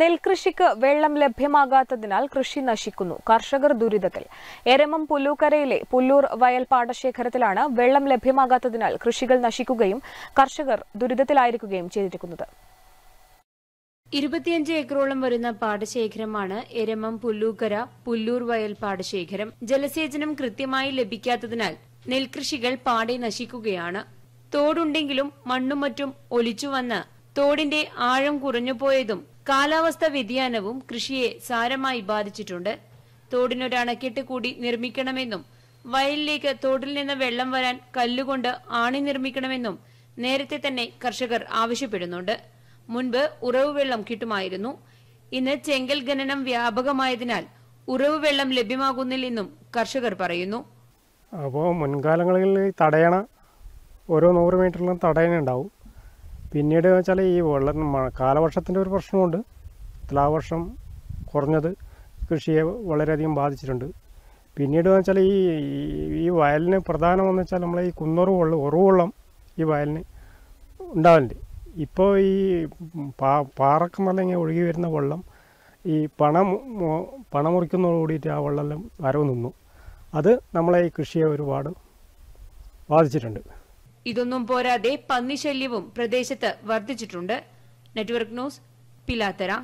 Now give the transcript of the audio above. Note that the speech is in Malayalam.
നെൽകൃഷിക്ക് വെള്ളം ലഭ്യമാകാത്തതിനാൽ കൃഷി നശിക്കുന്നു കർഷകർ ദുരിതത്തിൽ എരമം പുല്ലൂക്കരയിലെ പുല്ലൂർ വയൽ പാടശേഖരത്തിലാണ് വെള്ളം ലഭ്യമാകാത്തതിനാൽ കൃഷികൾ നശിക്കുകയും കർഷകർ ദുരിതത്തിലായിരിക്കുകയും ചെയ്തിരിക്കുന്നത് ഇരുപത്തിയഞ്ച് ഏക്കറോളം വരുന്ന പാടശേഖരമാണ് എരമം പുല്ലൂക്കര പുല്ലൂർ വയൽ പാടശേഖരം ജലസേചനം കൃത്യമായി ലഭിക്കാത്തതിനാൽ നെൽകൃഷികൾ പാടെ നശിക്കുകയാണ് തോടുണ്ടെങ്കിലും മണ്ണും മറ്റും ഒലിച്ചുവന്ന് തോടിന്റെ ആഴം കുറഞ്ഞുപോയതും കാലാവസ്ഥ വ്യതിയാനവും കൃഷിയെ സാരമായി ബാധിച്ചിട്ടുണ്ട് തോടിനൊരു അണക്കെട്ട് കൂടി നിർമ്മിക്കണമെന്നും വയലിലേക്ക് തോടിൽ നിന്ന് വെള്ളം വരാൻ കല്ലുകൊണ്ട് ആണി നിർമ്മിക്കണമെന്നും നേരത്തെ തന്നെ കർഷകർ ആവശ്യപ്പെടുന്നുണ്ട് മുൻപ് ഉറവ് വെള്ളം കിട്ടുമായിരുന്നു ഇന്ന് ചെങ്കൽ ഖനനം വ്യാപകമായതിനാൽ ഉറവ് വെള്ളം ലഭ്യമാകുന്നില്ലെന്നും കർഷകർ പറയുന്നു അപ്പോൾ മുൻകാലങ്ങളിൽ തടയണ ഓരോ നൂറ് മീറ്ററിലും തടയണ ഉണ്ടാവും പിന്നീട് വെച്ചാൽ ഈ വെള്ളം കാലവർഷത്തിൻ്റെ ഒരു പ്രശ്നമുണ്ട് തുലാവർഷം കുറഞ്ഞത് കൃഷിയെ വളരെയധികം ബാധിച്ചിട്ടുണ്ട് പിന്നീട് വെച്ചാൽ ഈ ഈ വയലിന് പ്രധാനമെന്ന് വെച്ചാൽ നമ്മൾ ഈ കുന്നൊറു വെള്ളം ഉറവെള്ളം ഈ വയലിന് ഉണ്ടാവലുണ്ട് ഇപ്പോൾ ഈ പാ പാറക്കം അല്ലെങ്കിൽ ഒഴുകി വരുന്ന വെള്ളം ഈ പണം പണമുറിക്കുന്നതോട് കൂടിയിട്ട് ആ വെള്ളമെല്ലാം വരവ് നിന്നു അത് നമ്മളെ ഈ കൃഷിയെ ഒരുപാട് ബാധിച്ചിട്ടുണ്ട് ഇതൊന്നും പോരാതെ പന്നിശല്യവും പ്രദേശത്ത് വർദ്ധിച്ചിട്ടുണ്ട് നെറ്റ്വർക്ക് ന്യൂസ് പിലാത്തറ